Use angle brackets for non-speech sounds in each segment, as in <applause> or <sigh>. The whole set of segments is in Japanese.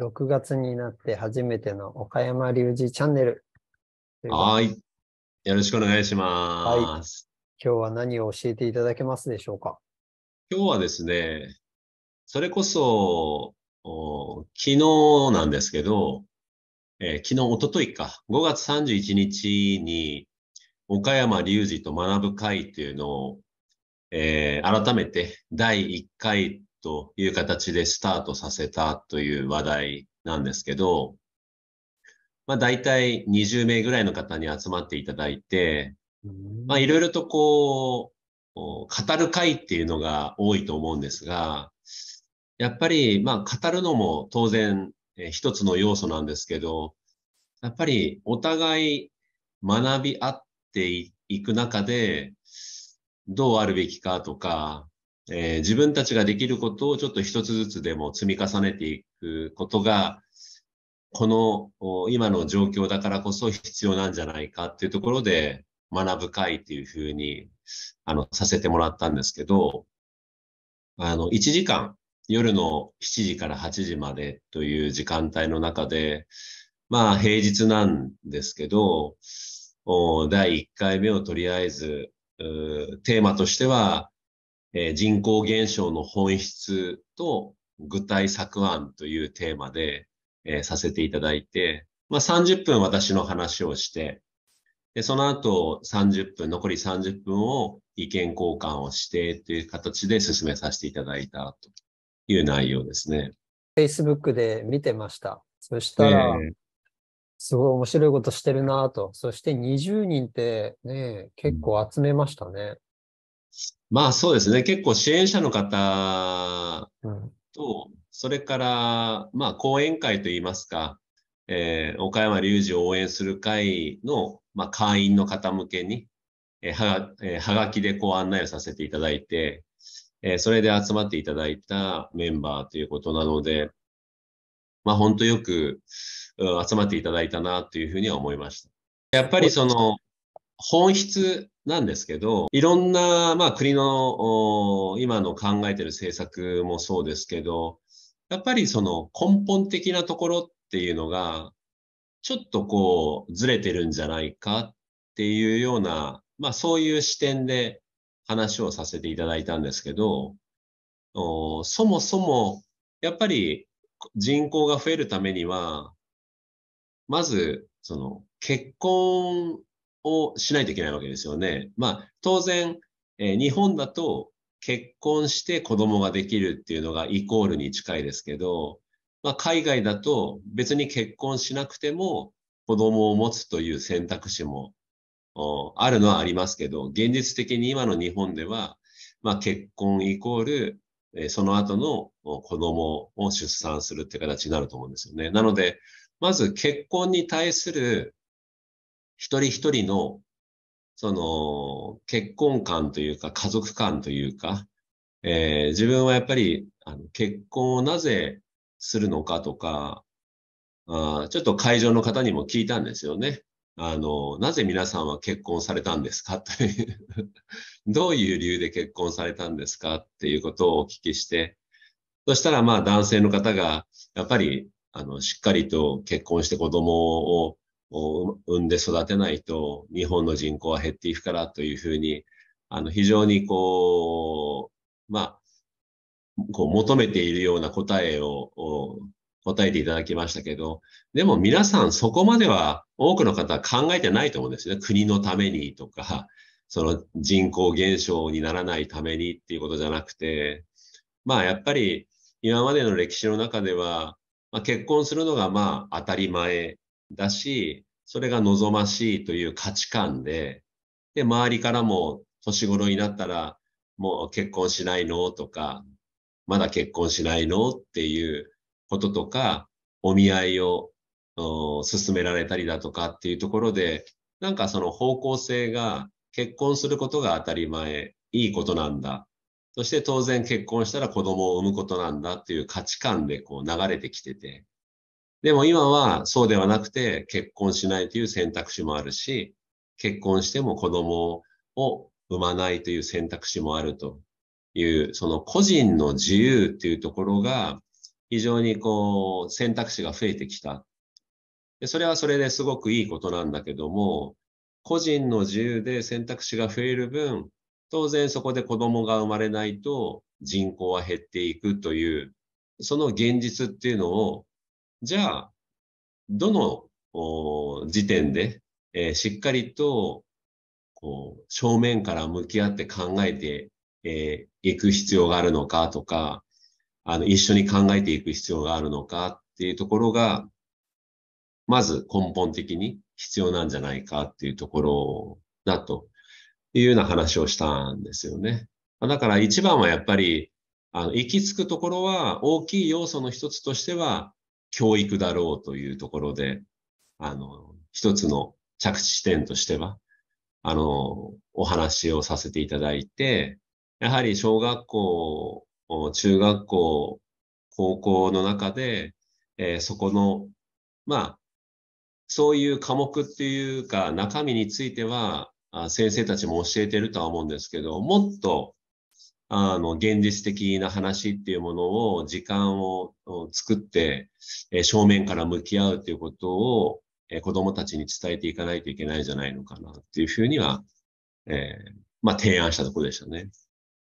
6月になって初めての岡山隆二チャンネル。はい。よろしくお願いします、はい。今日は何を教えていただけますでしょうか今日はですね、それこそ、昨日なんですけど、えー、昨日、おとといか、5月31日に、岡山隆二と学ぶ会っていうのを、えー、改めて第1回という形でスタートさせたという話題なんですけど、まあ大体20名ぐらいの方に集まっていただいて、まあいろいろとこう、語る会っていうのが多いと思うんですが、やっぱりまあ語るのも当然一つの要素なんですけど、やっぱりお互い学び合っていく中で、どうあるべきかとか、えー、自分たちができることをちょっと一つずつでも積み重ねていくことが、この今の状況だからこそ必要なんじゃないかっていうところで学ぶ会っていうふうに、あの、させてもらったんですけど、あの、1時間、夜の7時から8時までという時間帯の中で、まあ平日なんですけど、第1回目をとりあえず、テーマとしては、えー、人口減少の本質と具体策案というテーマで、えー、させていただいて、まあ、30分私の話をして、で、その後30分、残り30分を意見交換をしてという形で進めさせていただいたという内容ですね。Facebook で見てました。そしたら、えー、すごい面白いことしてるなと。そして20人ってね、結構集めましたね。まあそうですね。結構支援者の方と、それから、まあ講演会といいますか、えー、岡山隆二を応援する会の、まあ、会員の方向けに、えー、はが、えー、はがきでこう案内をさせていただいて、えー、それで集まっていただいたメンバーということなので、まあ本当よく、うん、集まっていただいたなというふうには思いました。やっぱりその、本質なんですけど、いろんな、まあ、国の今の考えてる政策もそうですけど、やっぱりその根本的なところっていうのが、ちょっとこう、ずれてるんじゃないかっていうような、まあそういう視点で話をさせていただいたんですけど、そもそも、やっぱり人口が増えるためには、まず、その、結婚をしないといけないわけですよね。まあ、当然、えー、日本だと結婚して子供ができるっていうのがイコールに近いですけど、まあ、海外だと別に結婚しなくても子供を持つという選択肢もあるのはありますけど、現実的に今の日本では、まあ、結婚イコール、えー、その後の子供を出産するって形になると思うんですよね。なので、まず結婚に対する一人一人の、その、結婚観というか、家族観というか、えー、自分はやっぱり、あの結婚をなぜするのかとか、あちょっと会場の方にも聞いたんですよね。あの、なぜ皆さんは結婚されたんですかというどういう理由で結婚されたんですかっていうことをお聞きして、そしたらまあ男性の方が、やっぱり、あの、しっかりと結婚して子供をを産んで育てないと日本の人口は減っていくからというふうに、あの非常にこう、まあ、こう求めているような答えを答えていただきましたけど、でも皆さんそこまでは多くの方は考えてないと思うんですね。国のためにとか、その人口減少にならないためにっていうことじゃなくて、まあやっぱり今までの歴史の中では、まあ、結婚するのがまあ当たり前だし、それが望ましいという価値観で、で、周りからも年頃になったら、もう結婚しないのとか、まだ結婚しないのっていうこととか、お見合いを進められたりだとかっていうところで、なんかその方向性が結婚することが当たり前、いいことなんだ。そして当然結婚したら子供を産むことなんだっていう価値観でこう流れてきてて、でも今はそうではなくて結婚しないという選択肢もあるし、結婚しても子供を産まないという選択肢もあるという、その個人の自由っていうところが非常にこう選択肢が増えてきた。でそれはそれですごくいいことなんだけども、個人の自由で選択肢が増える分、当然そこで子供が生まれないと人口は減っていくという、その現実っていうのをじゃあ、どの時点で、えー、しっかりとこう正面から向き合って考えてい、えー、く必要があるのかとか、あの、一緒に考えていく必要があるのかっていうところが、まず根本的に必要なんじゃないかっていうところだというような話をしたんですよね。だから一番はやっぱり、あの、行き着くところは大きい要素の一つとしては、教育だろうというところで、あの、一つの着地点としては、あの、お話をさせていただいて、やはり小学校、中学校、高校の中で、えー、そこの、まあ、そういう科目っていうか中身については、先生たちも教えてるとは思うんですけど、もっとあの、現実的な話っていうものを、時間を作って、え正面から向き合うということを、え子供たちに伝えていかないといけないんじゃないのかなっていうふうには、えー、まあ、提案したところでしたね。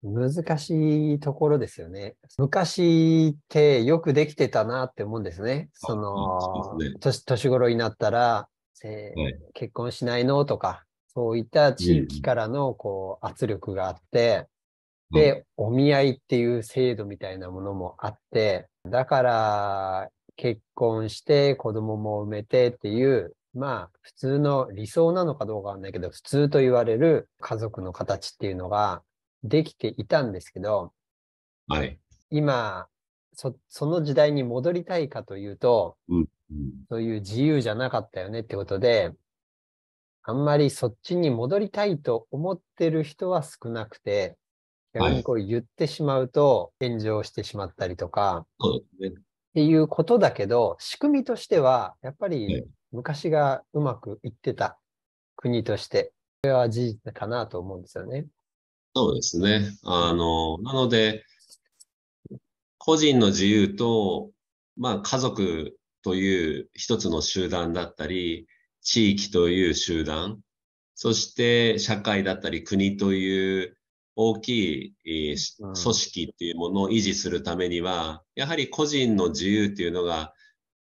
難しいところですよね。昔ってよくできてたなって思うんですね。その、ね、年年頃になったら、えーはい、結婚しないのとか、そういった地域からのこう圧力があって、で、お見合いっていう制度みたいなものもあって、だから結婚して子供も産めてっていう、まあ普通の理想なのかどうかはないけど、普通と言われる家族の形っていうのができていたんですけど、はい。今、その時代に戻りたいかというと、うん、そういう自由じゃなかったよねってことで、あんまりそっちに戻りたいと思ってる人は少なくて、逆にこう言ってしまうと炎上してしまったりとか、はい、っていうことだけど、仕組みとしては、やっぱり昔がうまくいってた国として、これは事実かなと思うんですよね。そうですね。あの、なので、個人の自由と、まあ、家族という一つの集団だったり、地域という集団、そして社会だったり国という大きい組織っていうものを維持するためには、やはり個人の自由っていうのが、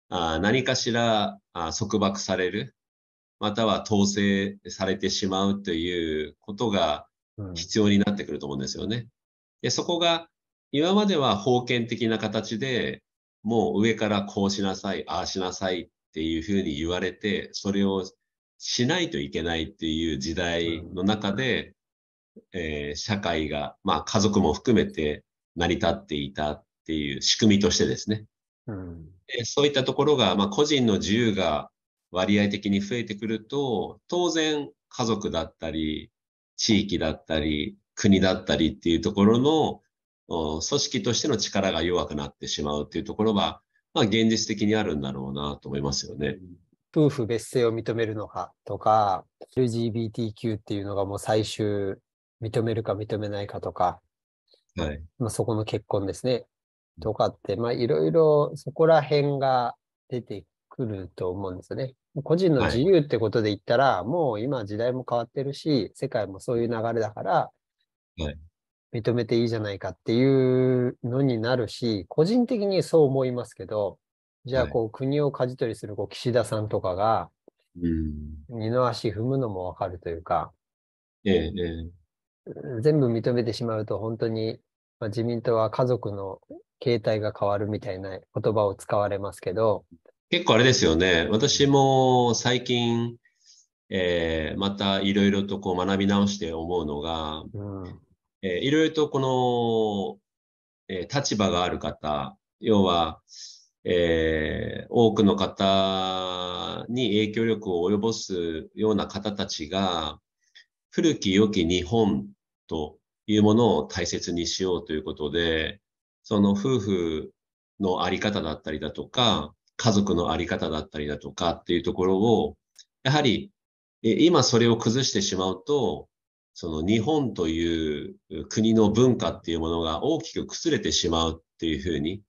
あ何かしら束縛される、または統制されてしまうということが必要になってくると思うんですよね。でそこが、今までは封建的な形で、もう上からこうしなさい、ああしなさいっていうふうに言われて、それをしないといけないっていう時代の中で、えー、社会が、まあ家族も含めて成り立っていたっていう仕組みとしてですね。うん、そういったところが、まあ個人の自由が割合的に増えてくると、当然家族だったり、地域だったり、国だったりっていうところの組織としての力が弱くなってしまうっていうところは、まあ、現実的にあるんだろうなと思いますよね。夫婦別姓を認めるのかとか、LGBTQ っていうのがもう最終認めるか認めないかとか、はい、まあ、そこの結婚ですね、とかって、まあ、いろいろそこら辺が出てくると思うんですね。個人の自由ってことで言ったら、はい、もう今時代も変わってるし、世界もそういう流れだから、はい、認めていいじゃないかっていうのになるし、個人的にそう思いますけど、じゃあこう、国を舵取りするこう岸田さんとかが、二の足踏むのもわかるというか、ええ、全部認めてしまうと本当に、まあ、自民党は家族の形態が変わるみたいな言葉を使われますけど。結構あれですよね。私も最近、えー、またいろいろとこう学び直して思うのが、いろいろとこの、えー、立場がある方、要は、えー、多くの方に影響力を及ぼすような方たちが、古き良き日本というものを大切にしようということで、その夫婦のあり方だったりだとか、家族のあり方だったりだとかっていうところを、やはり今それを崩してしまうと、その日本という国の文化っていうものが大きく崩れてしまうっていうふうに、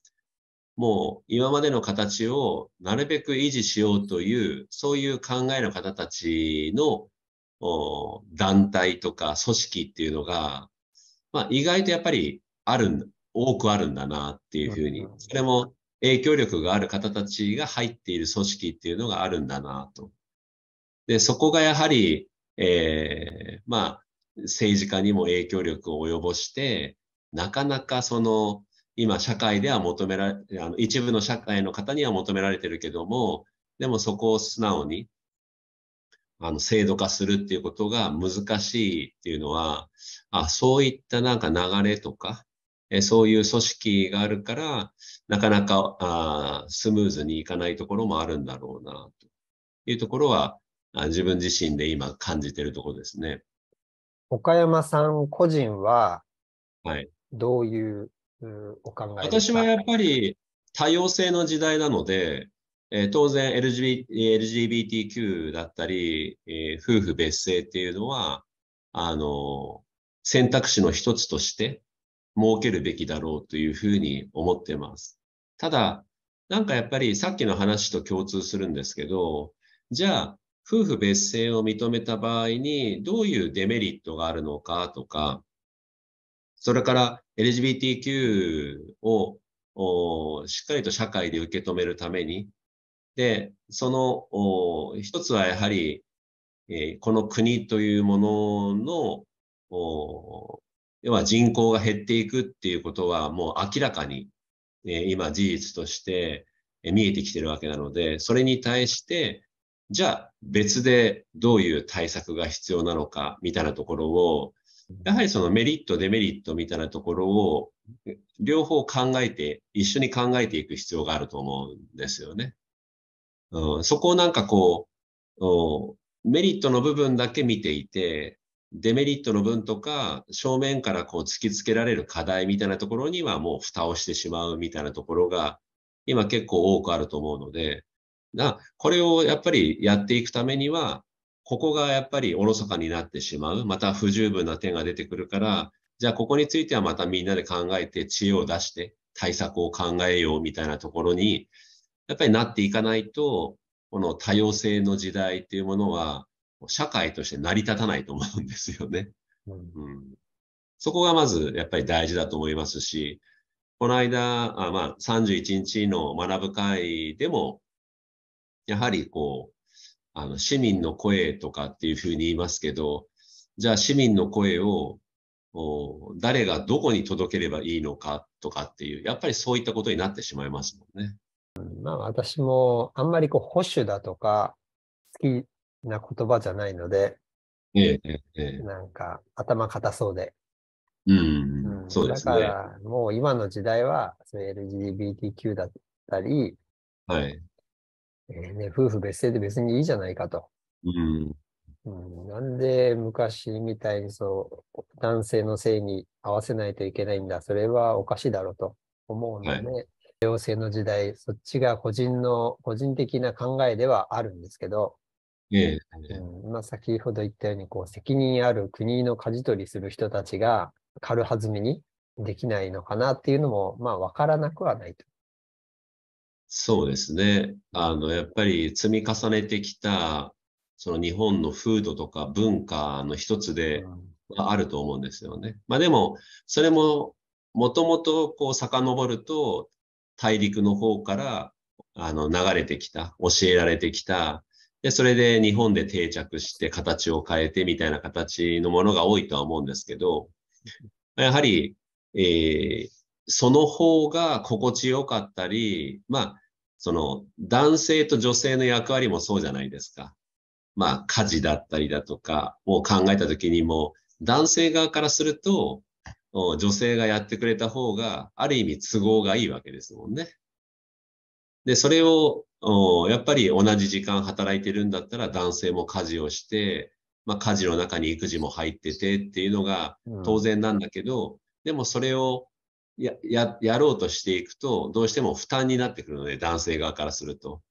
もう今までの形をなるべく維持しようという、そういう考えの方たちの団体とか組織っていうのが、まあ、意外とやっぱりある、多くあるんだなっていうふうに、それも影響力がある方たちが入っている組織っていうのがあるんだなと。で、そこがやはり、えー、まあ、政治家にも影響力を及ぼして、なかなかその、今社会では求められ、あの一部の社会の方には求められてるけども、でもそこを素直にあの、制度化するっていうことが難しいっていうのは、あそういったなんか流れとか、えそういう組織があるから、なかなかあスムーズにいかないところもあるんだろうな、というところは、自分自身で今感じてるところですね。岡山さん個人は、はい。どういう、お考えですか、私はやっぱり多様性の時代なので、えー、当然 LGBT q だったり、えー、夫婦別姓っていうのは、あの、選択肢の一つとして設けるべきだろうというふうに思ってます。ただ、なんかやっぱりさっきの話と共通するんですけど、じゃあ、夫婦別姓を認めた場合にどういうデメリットがあるのかとか、それから LGBTQ をしっかりと社会で受け止めるために、で、その一つはやはり、えー、この国というものの、要は人口が減っていくっていうことはもう明らかに、えー、今事実として、見えてきてるわけなので、それに対して、じゃあ別でどういう対策が必要なのかみたいなところを、やはりそのメリット、デメリットみたいなところを両方考えて、一緒に考えていく必要があると思うんですよね。うん、そこをなんかこう、メリットの部分だけ見ていて、デメリットの分とか、正面からこう突きつけられる課題みたいなところにはもう蓋をしてしまうみたいなところが、今結構多くあると思うので、な、これをやっぱりやっていくためには、ここがやっぱりおろそかになってしまう。また不十分な点が出てくるから、じゃあここについてはまたみんなで考えて知恵を出して対策を考えようみたいなところに、やっぱりなっていかないと、この多様性の時代っていうものは、社会として成り立たないと思うんですよね。うん、うん、そこがまずやっぱり大事だと思いますし、この間、あまあ、31日の学ぶ会でも、やはりこう、あの、市民の声とかっていうふうに言いますけど、じゃあ市民の声を、誰がどこに届ければいいのかとかっていう、やっぱりそういったことになってしまいますもんね。あ私もあんまりこう保守だとか好きな言葉じゃないので、ええええ、なんか頭固そうで。うん、うん、そうですね。だからもう今の時代は、LGBTQ だったり、はい。えー、ね、夫婦別姓で別にいいじゃないかと。うん。うん、なんで昔みたいにそう、男性の性に合わせないといけないんだ、それはおかしいだろうと思うので、はい、王制の時代、そっちが個人の、個人的な考えではあるんですけど、ええうんまあ、先ほど言ったようにこう、責任ある国の舵取りする人たちが軽はずみにできないのかなっていうのも、まあ、わからなくはないと。そうですね。あの、やっぱり積み重ねてきた、その日本の風土とか文化の一つで、あ、あると思うんですよね。まあでも、それも、もともとこう遡ると、大陸の方からあの流れてきた、教えられてきた、で、それで日本で定着して形を変えてみたいな形のものが多いとは思うんですけど、やはり、えー、その方が心地よかったり、まあ、その男性と女性の役割もそうじゃないですか。まあ、家事だったりだとかを考えた時にも、男性側からすると、女性がやってくれた方が、ある意味都合がいいわけですもんね。で、それを、やっぱり同じ時間働いてるんだったら男性も家事をして、まあ家事の中に育児も入っててっていうのが当然なんだけど、うん、でもそれをや、や、やろうとしていくと、どうしても負担になってくるので、男性側からすると。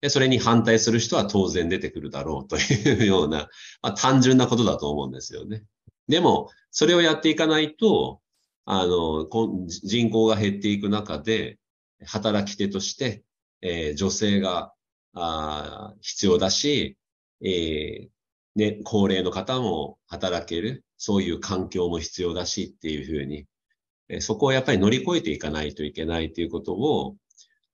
で、それに反対する人は当然出てくるだろうというような、まあ単純なことだと思うんですよね。でも、それをやっていかないと、あの、人口が減っていく中で、働き手として、えー、女性があ必要だし、えー、ね、高齢の方も働ける、そういう環境も必要だしっていうふうに、えー、そこをやっぱり乗り越えていかないといけないということを、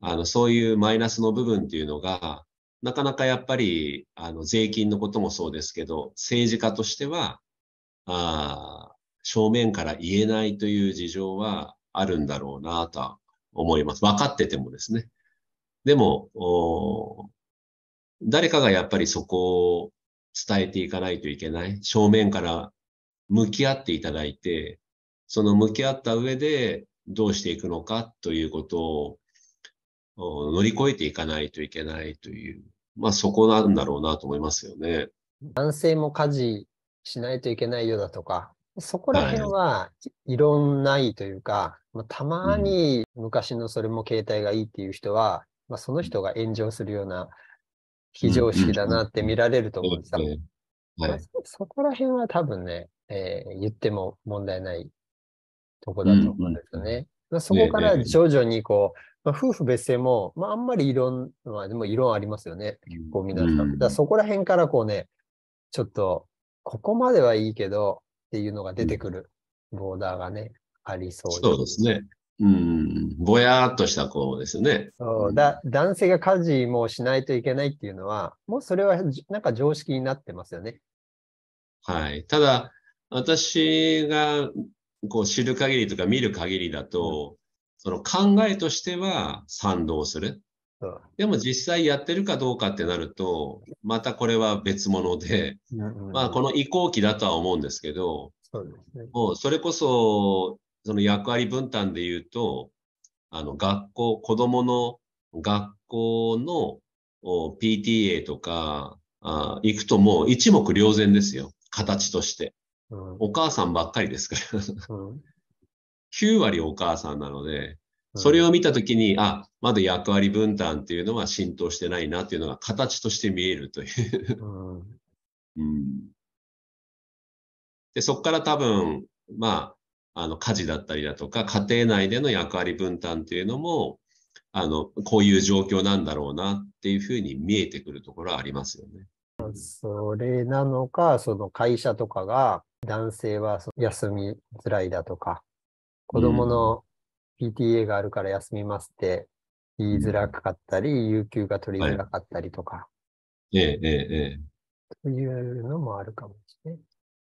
あの、そういうマイナスの部分っていうのが、なかなかやっぱり、あの、税金のこともそうですけど、政治家としては、あ正面から言えないという事情はあるんだろうなとは思います。分かっててもですね。でも、誰かがやっぱりそこを伝えていかないといけない。正面から向き合っていただいて、その向き合った上でどうしていくのかということを乗り越えていかないといけないという、まあそこなんだろうなと思いますよね。男性も家事しないといけないよだとか、そこら辺はいろんないというか、たまに昔のそれも携帯がいいっていう人は、まあ、その人が炎上するような非常識だなって見られると思うんですよ。そこら辺は多分ね、えー、言っても問題ないとこだと思うんですよね。まあ、そこから徐々にこう、まあ、夫婦別姓も、まあ、あんまり異論、まあ、でも異論ありますよね。結構皆さん。だそこら辺からこうね、ちょっとここまではいいけどっていうのが出てくるボーダーがね、ありそうそうですね。うん、ぼやーっとした子ですね。そうだ男性が家事もしないといけないっていうのは、もうそれはなんか常識になってますよね。はい。ただ、私がこう知る限りとか見る限りだと、その考えとしては賛同する。でも実際やってるかどうかってなると、またこれは別物で、まあこの移行期だとは思うんですけど、そうですね、もうそれこそ、その役割分担で言うと、あの学校、子供の学校の PTA とか、あ行くともう一目瞭然ですよ。形として。お母さんばっかりですから9 <laughs> 割お母さんなので、それを見たときに、あ、まだ役割分担っていうのは浸透してないなっていうのが形として見えるといううん。で、そこから多分、まあ、あの、家事だったりだとか、家庭内での役割分担っていうのも、あの、こういう状況なんだろうなっていうふうに見えてくるところはありますよね。それなのか、その会社とかが、男性は休みづらいだとか、子供の PTA があるから休みますって言いづらかったり、有給が取りづらかったりとか。ええ、ええ、というのもあるかもしれない。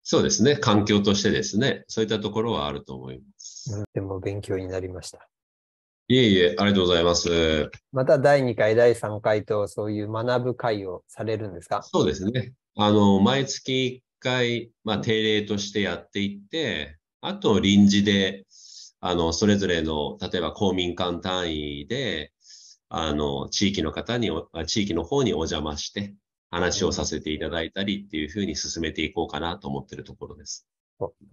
そうですね。環境としてですね。そういったところはあると思います。うん、でも勉強になりました。いえいえ、ありがとうございます。また第2回、第3回と、そういう学ぶ会をされるんですかそうですね。あの、毎月1回、まあ、定例としてやっていって、あと臨時で、あの、それぞれの、例えば公民館単位で、あの、地域の方に、地域の方にお邪魔して、話をさせていただいたりっていうふうに進めていこうかなと思ってるところです。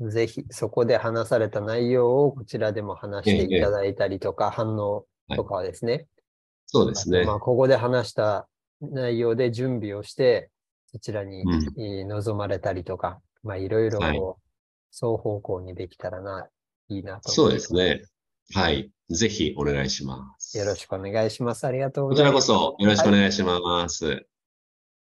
ぜひ、そこで話された内容をこちらでも話していただいたりとか、反応とかはですね。はい、そうですね。まあ、ここで話した内容で準備をして、そちらに臨まれたりとか、うん、まあ、いろいろこう、双方向にできたらないいなとそうですね。はい。ぜひお願いします。よろしくお願いします。ありがとうございます。こちらこそよろしくお願いします。はい